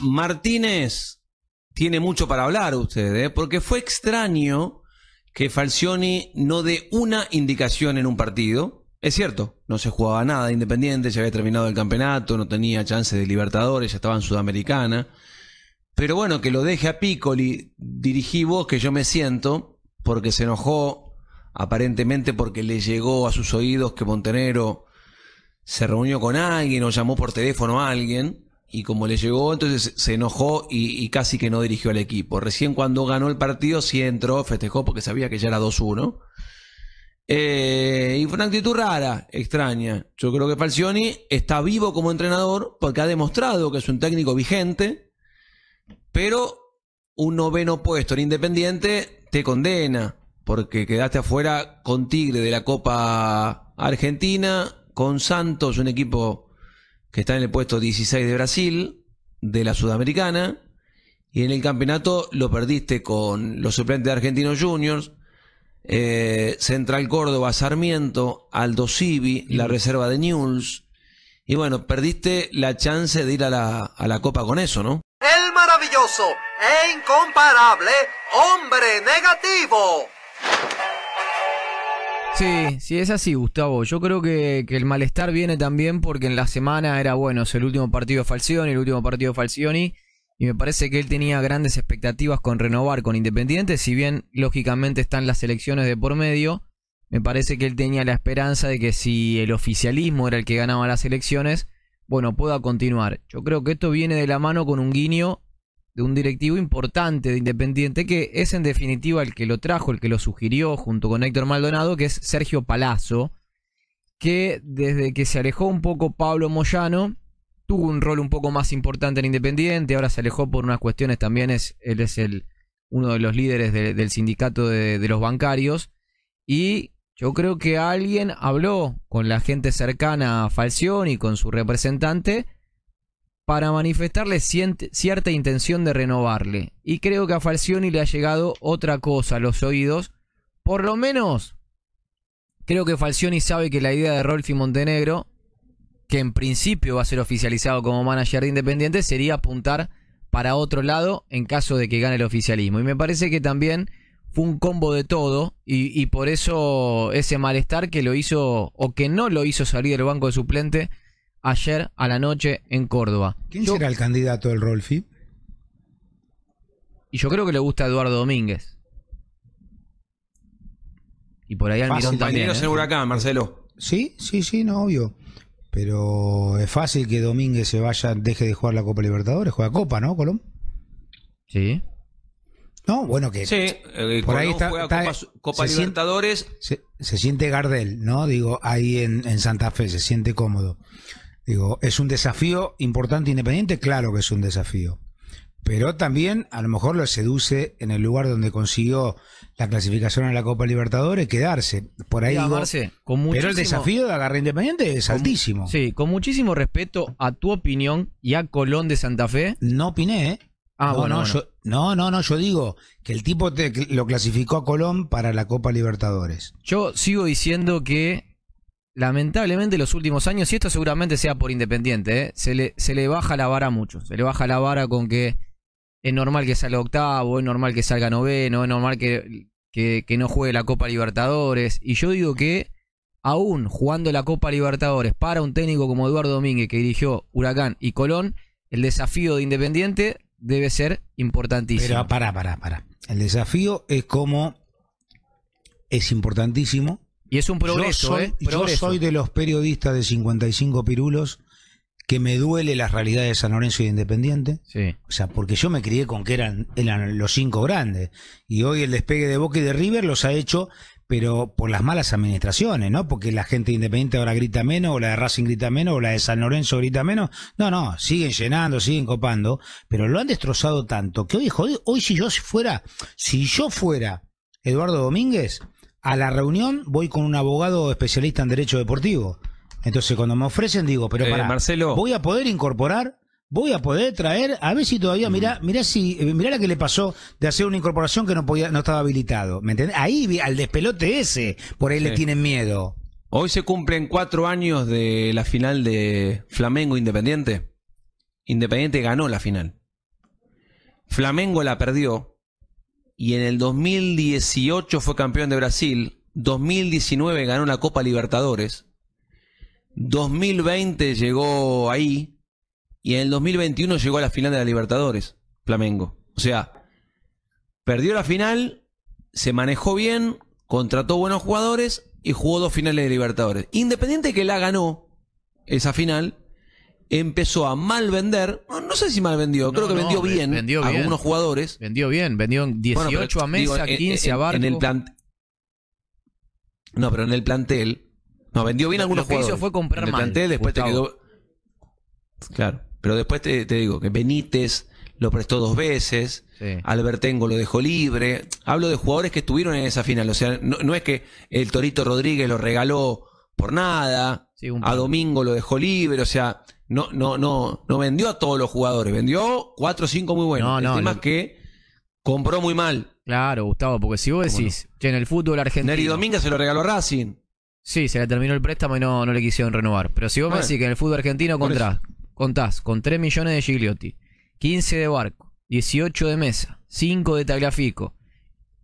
Martínez tiene mucho para hablar ustedes, ¿eh? porque fue extraño que Falcioni no dé una indicación en un partido. Es cierto, no se jugaba nada Independiente, ya había terminado el campeonato, no tenía chance de Libertadores, ya estaba en Sudamericana. Pero bueno, que lo deje a Piccoli, dirigí vos que yo me siento, porque se enojó, aparentemente porque le llegó a sus oídos que Montenero se reunió con alguien o llamó por teléfono a alguien y como le llegó, entonces se enojó y, casi que no dirigió al equipo. Recién cuando ganó el partido, sí entró, festejó porque sabía que ya era 2-1. Eh, y fue una actitud rara, extraña. Yo creo que Falcioni está vivo como entrenador porque ha demostrado que es un técnico vigente, pero un noveno puesto en Independiente te condena porque quedaste afuera con Tigre de la Copa Argentina, con Santos, un equipo que está en el puesto 16 de Brasil, de la Sudamericana, y en el campeonato lo perdiste con los suplentes de Argentinos Juniors, eh, Central Córdoba, Sarmiento, Aldo Civi, la reserva de News Y bueno, perdiste la chance de ir a la, a la Copa con eso, ¿no? El maravilloso e incomparable hombre negativo. Sí, sí, es así, Gustavo. Yo creo que, el malestar viene también porque en la semana era, bueno, es el último partido de Falcioni, el último partido de Falcioni, y me parece que él tenía grandes expectativas con renovar con Independiente, si bien lógicamente están las elecciones de por medio, me parece que él tenía la esperanza de que si el oficialismo era el que ganaba las elecciones, bueno, pueda continuar. Yo creo que esto viene de la mano con un guiño de un directivo importante de Independiente, que es en definitiva el que lo trajo, el que lo sugirió junto con Héctor Maldonado, que es Sergio Palazzo, que desde que se alejó un poco Pablo Moyano, tuvo un rol un poco más importante en Independiente, ahora se alejó por unas cuestiones también, es, él es el, uno de los líderes del sindicato de, los bancarios, y yo creo que alguien habló con la gente cercana a ...y con su representante, para manifestarle cierta intención de renovarle. Y creo que a Falcioni le ha llegado otra cosa a los oídos. Por lo menos, creo que Falcioni sabe que la idea de Rolfi Montenegro, que en principio va a ser oficializado como manager de Independiente, sería apuntar para otro lado en caso de que gane el oficialismo. Y me parece que también fue un combo de todo y, y por eso ese malestar que lo hizo o que no lo hizo salir del banco de suplente ayer a la noche en Córdoba. ¿Quién será el candidato del Rolfi? Y yo creo que le gusta a Eduardo Domínguez. Y por ahí Almirón también. ¿eh? se huracán, Marcelo. Sí, sí, sí, no, obvio. Pero es fácil que Domínguez se vaya, deje de jugar la Copa Libertadores, juega Copa, ¿no, Colón? Sí. No, bueno, que sí, eh, por ahí está, Copa, se Libertadores. se, siente Gardel, ¿no? Digo, ahí en, en Santa Fe, se siente cómodo. Digo, ¿es un desafío importante independiente? Claro que es un desafío. Pero también a lo mejor lo seduce en el lugar donde consiguió la clasificación a la Copa Libertadores quedarse. Por ahí. Digo, pero el desafío de agarrar Independiente es altísimo. Sí, con muchísimo respeto a tu opinión y a Colón de Santa Fe. No opiné, ¿eh? Ah, bueno, no, no, no, no, yo digo que el tipo lo clasificó a Colón para la Copa Libertadores. Yo sigo diciendo que lamentablemente los últimos años, y esto seguramente sea por Independiente, ¿eh? se, le, baja la vara mucho. Se le baja la vara con que es normal que salga octavo, es normal que salga noveno, es normal que, que, que no juegue la Copa Libertadores. Y yo digo que aún jugando la Copa Libertadores para un técnico como Eduardo Domínguez que dirigió Huracán y Colón, el desafío de Independiente debe ser importantísimo. Pero pará, pará, pará. El desafío es como es importantísimo y es un progreso, ¿eh? Yo soy de los periodistas de 55 pirulos que me duele la realidades de San Lorenzo y Independiente. Sí. O sea, porque yo me crié con que eran, los cinco grandes. Y hoy el despegue de Boca y de River los ha hecho, pero por las malas administraciones, ¿no? Porque la gente Independiente ahora grita menos, o la de Racing grita menos, o la de San Lorenzo grita menos. No, no, siguen llenando, siguen copando, pero lo han destrozado tanto que hoy, joder, hoy si yo fuera, si yo fuera Eduardo Domínguez, a la reunión voy con un abogado especialista en derecho deportivo. Entonces, cuando me ofrecen, digo, pero eh, para Marcelo, voy a poder incorporar voy a poder traer, a ver si todavía, mirá, mm. mira si, eh, mira la que le pasó de hacer una incorporación que no podía, no estaba habilitado. Ahí al despelote ese, por ahí le tienen miedo. Hoy se cumplen cuatro años de la final de Flamengo Independiente. Independiente ganó la final. Flamengo la perdió y en el 2018 fue campeón de Brasil, 2019 ganó la Copa Libertadores, 2020 llegó ahí y en el 2021 llegó a la final de la Libertadores, Flamengo. O sea, perdió la final, se manejó bien, contrató buenos jugadores y jugó dos finales de Libertadores. Independiente que la ganó esa final, empezó a mal vender. No, sé si mal vendió, creo que vendió, bien algunos jugadores. Vendió bien, vendió 18 a mesa, 15 a barco. En el No, pero en el plantel. No, vendió bien a algunos lo que jugadores. fue comprar más Claro, pero después te, digo que Benítez lo prestó dos veces. Albertengo lo dejó libre. Hablo de jugadores que estuvieron en esa final. O sea, no es que el Torito Rodríguez lo regaló por nada. a Domingo lo dejó libre, o sea, no, no, no, no vendió a todos los jugadores, vendió cuatro o cinco muy buenos. No, no, que compró muy mal. Claro, Gustavo, porque si vos decís, en el fútbol argentino. Neri Domínguez se lo regaló Racing. Sí, se le terminó el préstamo y no, no le quisieron renovar. Pero si vos decís que en el fútbol argentino contás con 3 millones de Gigliotti, 15 de Barco, 18 de Mesa, 5 de Tagliafico,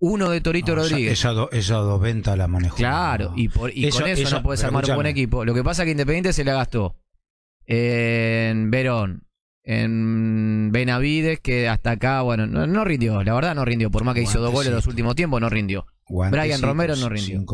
1 de Torito Rodríguez. Esa, dos ventas la manejó. Claro, y, con eso, no puedes armar un buen equipo. Lo que pasa es que Independiente se la gastó en Verón, en Benavides, que hasta acá, bueno, no, rindió, la verdad no rindió, por más que hizo dos goles en los últimos tiempos, no rindió. Brian Romero no rindió.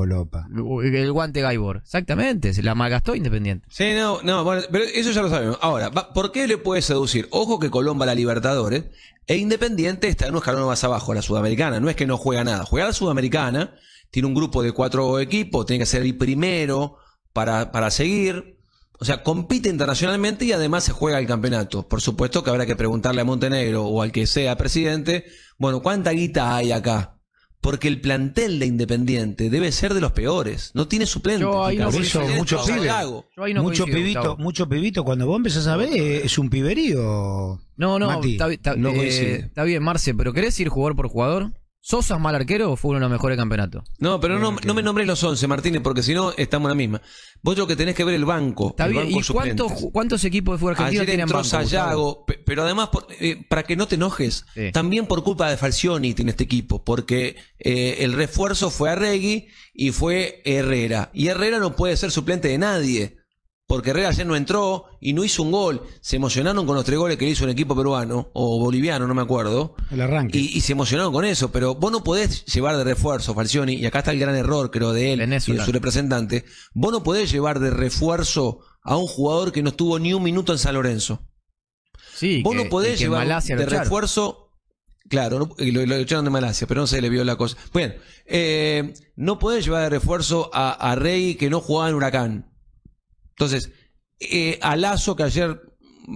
El guante Gaibor. Exactamente, se la malgastó Independiente. Sí, no, no, bueno, pero eso ya lo sabemos. Ahora, ¿por qué le puede seducir? Ojo que Colomba la Libertadores e Independiente está en un escalón más abajo, la Sudamericana. No es que no juega nada, juega la Sudamericana, tiene un grupo de cuatro equipos, tiene que ser el primero para, para seguir. O sea, compite internacionalmente y además se juega el campeonato. Por supuesto que habrá que preguntarle a Montenegro o al que sea presidente, bueno, ¿cuánta guita hay acá? Porque el plantel de Independiente debe ser de los peores. No tiene suplente. muchos pibitos mucho pibito, mucho pibito. Cuando vos empezás a ver, eh, es un piberío. No, no, Está, no eh, está bien, Marce, pero ¿querés ir jugador por jugador? ¿Sosas mal arquero fue uno de los mejores campeonatos. No, pero no, me nombres los 11, Martínez, porque si no estamos en la misma. Vos lo que tenés que ver el banco. el ¿y cuántos, cuántos, equipos de fútbol argentino Sayago, pero además, eh, para que no te enojes, también por culpa de Falcioni tiene este equipo, porque eh, el refuerzo fue a Regui y fue Herrera. Y Herrera no puede ser suplente de nadie porque Herrera ayer no entró y no hizo un gol. Se emocionaron con los tres goles que le hizo un equipo peruano o boliviano, no me acuerdo. El arranque. Y, se emocionaron con eso, pero vos no podés llevar de refuerzo, Falcioni, y acá está el gran error, creo, de él y de su representante. Vos no podés llevar de refuerzo a un jugador que no estuvo ni un minuto en San Lorenzo. Sí, vos no podés llevar de refuerzo. Claro, lo, echaron de Malasia, pero no se le vio la cosa. Bueno, eh, no podés llevar de refuerzo a Rey que no jugaba en Huracán entonces, eh, a que ayer,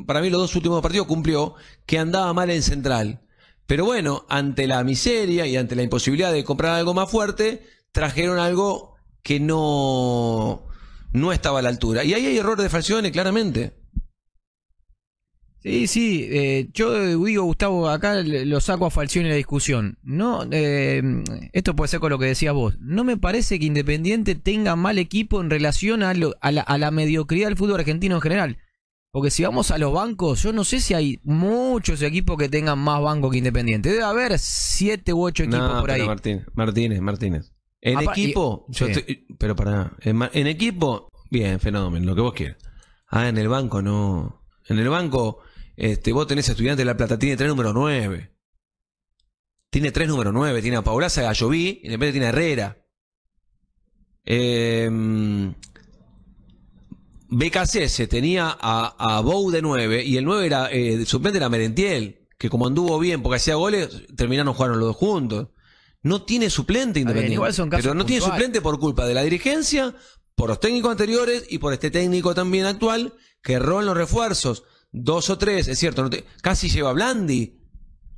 para mí los dos últimos partidos cumplió, que andaba mal en central. Pero bueno, ante la miseria y ante la imposibilidad de comprar algo más fuerte, trajeron algo que no, no estaba a la altura. Y ahí hay error de fracciones, claramente. Sí, sí, eh, yo digo, Gustavo, acá lo saco a falsión en la discusión. No, eh, esto puede ser con lo que decías vos. No me parece que Independiente tenga mal equipo en relación a, lo, a, la, mediocridad del fútbol argentino en general. Porque si vamos a los bancos, yo no sé si hay muchos equipos que tengan más banco que Independiente. Debe haber siete u ocho equipos por ahí. Martínez, Martínez, Martínez. En equipo, yo pero para en, en equipo, bien, fenómeno, lo que vos quieras. Ah, en el banco no. En el banco este, vos tenés estudiante de La Plata, tiene tres número 9. Tiene tres número 9. Tiene a Paulaza Galloví y de tiene a Herrera. Eh, em, se tenía a, a Bow de 9 y el 9 era, eh, suplente era Merentiel, que como anduvo bien porque hacía goles, terminaron jugando los dos juntos. No tiene suplente independiente. pero no tiene suplente por culpa de la dirigencia, por los técnicos anteriores y por este técnico también actual que erró en los refuerzos dos o tres, es cierto, casi lleva a Blandi.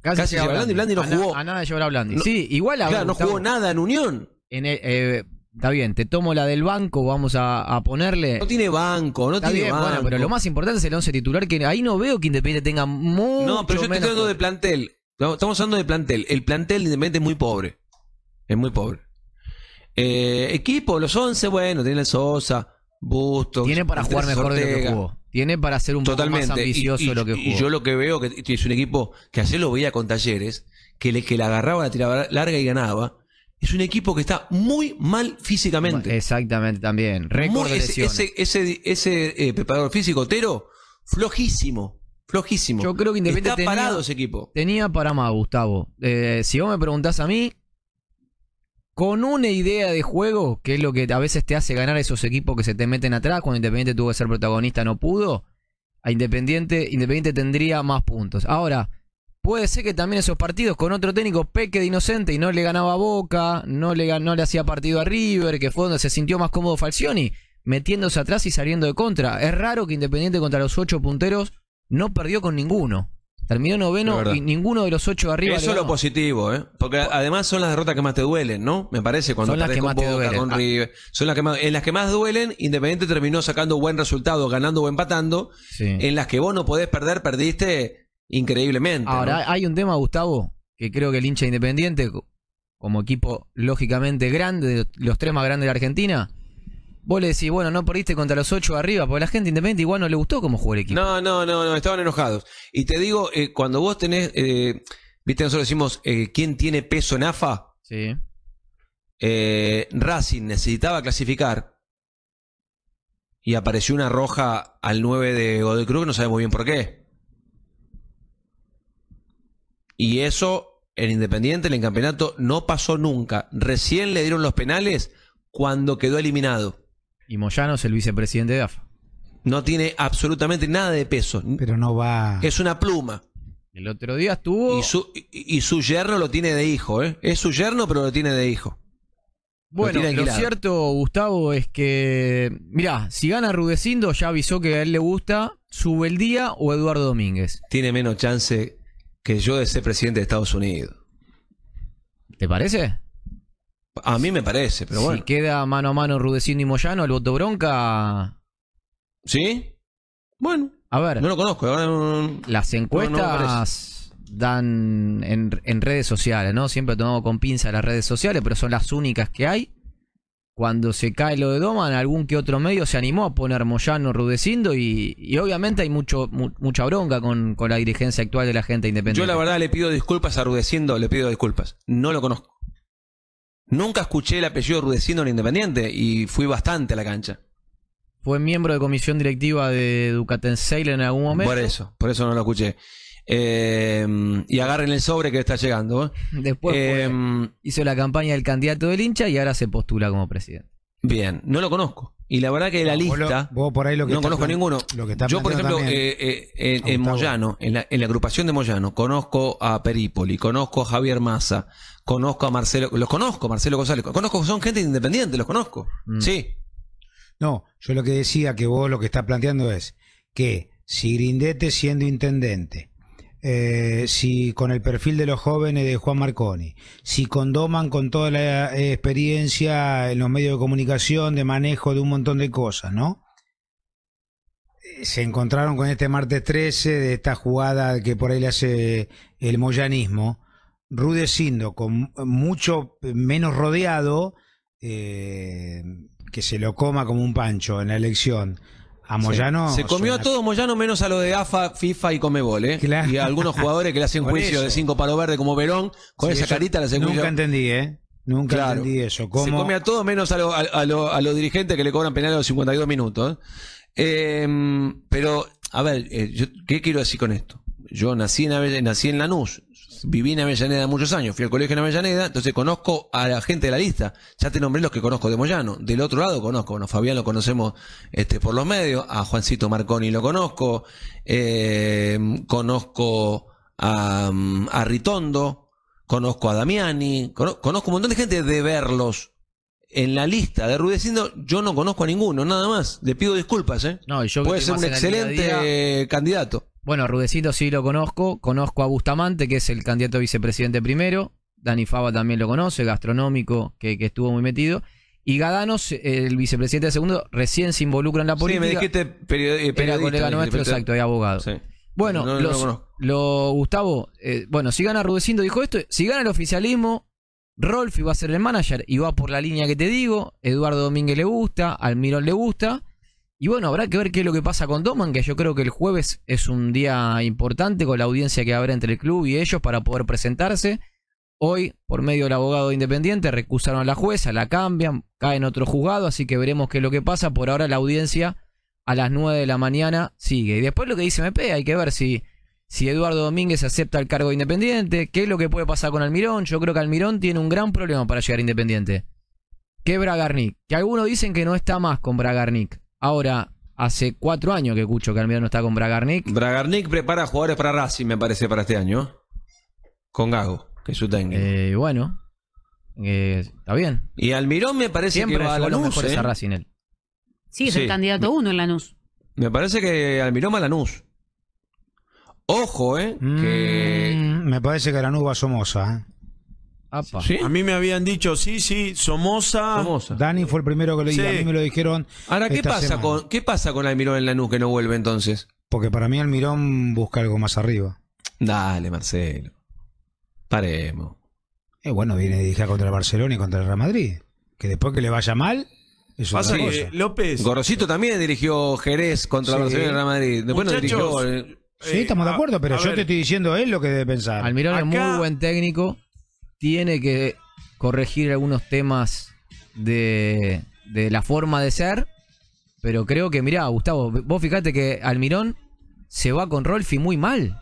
Casi, lleva a Blandi, Blandi no jugó. a nada llevar a Blandi. sí, igual a Claro, no jugó nada en Unión. Eh, está bien, te tomo la del banco, vamos a, ponerle. No tiene banco, no tiene Bueno, pero lo más importante es el once titular, que ahí no veo que Independiente tenga mucho No, pero yo estoy hablando de plantel. Estamos hablando de plantel. El plantel de Independiente es muy pobre. Es muy pobre. Eh, equipo, los 11, bueno, tiene el Sosa. Tiene para jugar mejor de lo que jugó. Tiene para ser un Totalmente. más ambicioso lo que jugó. Y yo lo que veo que es un equipo que ayer lo veía con Talleres, que le que la agarraba la tiraba larga y ganaba. Es un equipo que está muy mal físicamente. Exactamente, también. Ese, ese, eh, preparador físico, Tero, flojísimo. Flojísimo. Yo creo que Independiente. Está parado ese equipo. Tenía para más, Gustavo. Eh, si vos me preguntás a mí, con una idea de juego, que es lo que a veces te hace ganar esos equipos que se te meten atrás, cuando Independiente tuvo que ser protagonista no pudo, a Independiente, Independiente tendría más puntos. Ahora, puede ser que también esos partidos con otro técnico peque de inocente y no le ganaba Boca, no le, no le hacía partido a River, que fue donde se sintió más cómodo Falcioni, metiéndose atrás y saliendo de contra. Es raro que Independiente contra los ocho punteros no perdió con ninguno. Terminó noveno y ninguno de los ocho arriba. Eso es lo positivo, ¿eh? Porque además son las derrotas que más te duelen, ¿no? Me parece, cuando son las que con más ah. Son las que más, en las que más duelen, Independiente terminó sacando buen resultado, ganando o empatando. En las que vos no podés perder, perdiste increíblemente. Ahora, hay un tema, Gustavo, que creo que el hincha Independiente, como equipo lógicamente grande, de los tres más grandes de la Argentina, Vos le decís, bueno, no perdiste contra los ocho arriba, porque la gente independiente igual no le gustó cómo jugó el equipo. No, no, no, estaban enojados. Y te digo, eh, cuando vos tenés, eh, viste, nosotros decimos, eh, ¿quién tiene peso en AFA? Sí. Racing necesitaba clasificar y apareció una roja al 9 de Godoy Cruz, no sabemos bien por qué. Y eso en Independiente, en el campeonato, no pasó nunca. Recién le dieron los penales cuando quedó eliminado. Y Moyano es el vicepresidente de AFA. No tiene absolutamente nada de peso. Pero no va. Es una pluma. El otro día estuvo. Y su, y, su yerno lo tiene de hijo, ¿eh? Es su yerno, pero lo tiene de hijo. Bueno, lo, cierto, Gustavo, es que. Mirá, si gana Rudecindo, ya avisó que a él le gusta sube el día o Eduardo Domínguez. Tiene menos chance que yo de ser presidente de Estados Unidos. ¿Te parece? A mí me parece, pero bueno. Si queda mano a mano Rudecindo y Moyano, el voto bronca. ¿Sí? Bueno. A ver. No lo conozco. las encuestas dan en, en, redes sociales, ¿no? Siempre tomamos con pinza las redes sociales, pero son las únicas que hay. Cuando se cae lo de Doman, algún que otro medio se animó a poner Moyano Rudecindo y, obviamente hay mucho, mucha bronca con, con la dirigencia actual de la gente independiente. Yo la verdad le pido disculpas a Rudecindo, le pido disculpas. No lo conozco. Nunca escuché el apellido Rudecino en Independiente y fui bastante a la cancha. Fue miembro de comisión directiva de Ducatenseil en algún momento. Por eso, por eso no lo escuché. Eh, y agarren el sobre que está llegando. ¿eh? Después em, hizo la campaña del candidato del hincha y ahora se postula como presidente. Bien, no lo conozco. Y la verdad que la lista. Vos, por ahí lo que no conozco a ninguno. Yo, por ejemplo, eh, eh, en, Moyano, en la, agrupación de Moyano, conozco a Peripoli, conozco a Javier Massa, conozco a Marcelo. Los conozco, Marcelo González. Conozco, son gente independiente, los conozco. Mm. Sí. No, yo lo que decía que vos lo que estás planteando es que si Grindete siendo intendente eh, si con el perfil de los jóvenes de Juan Marconi, si condoman con toda la eh, experiencia en los medios de comunicación, de manejo de un montón de cosas, ¿no? Eh, se encontraron con este martes 13 de esta jugada que por ahí le hace el moyanismo. rudeciendo, con mucho menos rodeado, que se lo coma como un pancho en la elección. A Se comió a todo Moyano menos a lo de AFA, FIFA y Comebol, ¿eh? Y a algunos jugadores que le hacen juicio de cinco palos verde como Verón, con esa carita la segunda Nunca entendí, ¿eh? Nunca entendí eso. Se come a todo menos a los a, a dirigentes que le cobran penal a los 52 minutos. ¿eh? Em, pero, a ver, eh, ¿qué quiero decir con esto? Yo nací en, nací en Lanús, viví en Avellaneda muchos años, fui al colegio en Avellaneda, entonces conozco a la gente de la lista. Ya te nombré los que conozco de Moyano. Del otro lado conozco, a Fabián lo conocemos este, por los medios, a Juancito Marconi lo conozco, eh, conozco a, Ritondo, conozco a Damiani, conozco un montón de gente de verlos. En la lista de Rudecindo yo no conozco a ninguno, nada más. Le pido disculpas, ¿eh? No, yo Puede ser un excelente candidato. Bueno, Rudecito sí lo conozco. Conozco a Bustamante, que es el candidato a vicepresidente primero. Dani Fava también lo conoce, gastronómico, que, estuvo muy metido. Y Gadanos, el vicepresidente segundo, recién se involucra en la política. Sí, me dijiste periodista. Eh, Era colega nuestro, exacto, y abogado. Bueno, lo, Gustavo, eh, bueno, si gana Rudecindo, dijo esto, si gana el oficialismo, Rolfi va a ser el manager y va por la línea que te digo, Eduardo Domínguez le gusta, Almirón le gusta, y bueno, habrá que ver qué es lo que pasa con Doman, que yo creo que el jueves es un día importante con la audiencia que habrá entre el club y ellos para poder presentarse. Hoy, por medio del abogado independiente, recusaron a la jueza, la cambian, caen otro juzgado, así que veremos qué es lo que pasa. Por ahora la audiencia a las 9 de la mañana sigue. Y después lo que dice MP, hay que ver si, si Eduardo Domínguez acepta el cargo de independiente, qué es lo que puede pasar con Almirón. Yo creo que Almirón tiene un gran problema para llegar independiente. ¿Qué Bragarnik? Que algunos dicen que no está más con Bragarnik Ahora, hace cuatro años que Cucho Almirón no está con Bragarnik. Bragarnik prepara jugadores para Racing, me parece, para este año. Con Gago, que es su técnico. Eh, bueno, eh, está bien. Y Almirón me parece Siempre que va a Lanús. Los mejores ¿eh? a Racing, él. Sí, es el candidato uno en Lanús. Me parece que Almirón va a Lanús. Ojo, ¿eh? Mm. que... Me parece que Lanús va a Somoza, ¿eh? A mí me habían dicho, sí, sí, Somoza. Dani fue el primero que lo dijo, a mí me lo dijeron. Ahora, ¿qué, pasa con, ¿qué pasa con Almirón en la que no vuelve entonces? Porque para mí Almirón busca algo más arriba. Dale, Marcelo. Paremos. Es eh, bueno, viene dirigida contra el Barcelona y contra el Real Madrid. Que después que le vaya mal, eso Pasa que López. Gorosito también dirigió Jerez contra el Barcelona y Real Madrid. Después no dirigió. Eh. sí, estamos de eh, acuerdo, pero yo te estoy diciendo él lo que debe pensar. Almirón es muy buen técnico tiene que corregir algunos temas de, la forma de ser. Pero creo que, mirá, Gustavo, vos fijate que Almirón se va con Rolfi muy mal.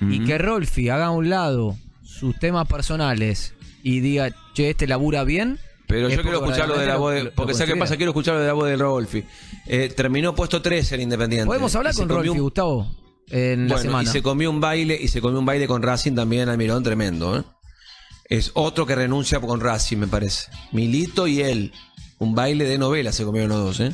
Y que Rolfi haga a un lado sus temas personales y diga, che, este labura bien. Pero yo quiero lo de la voz de, Porque sé qué pasa, quiero lo de la voz de Rolfi. Eh, terminó puesto 3 el Independiente. Podemos hablar con Rolfi, Gustavo. En la semana. Y se comió un baile, y se comió un baile con Racing también Almirón, tremendo, ¿eh? Es otro que renuncia con Racing, me parece. Milito y él. Un baile de novela se comieron los dos, ¿eh?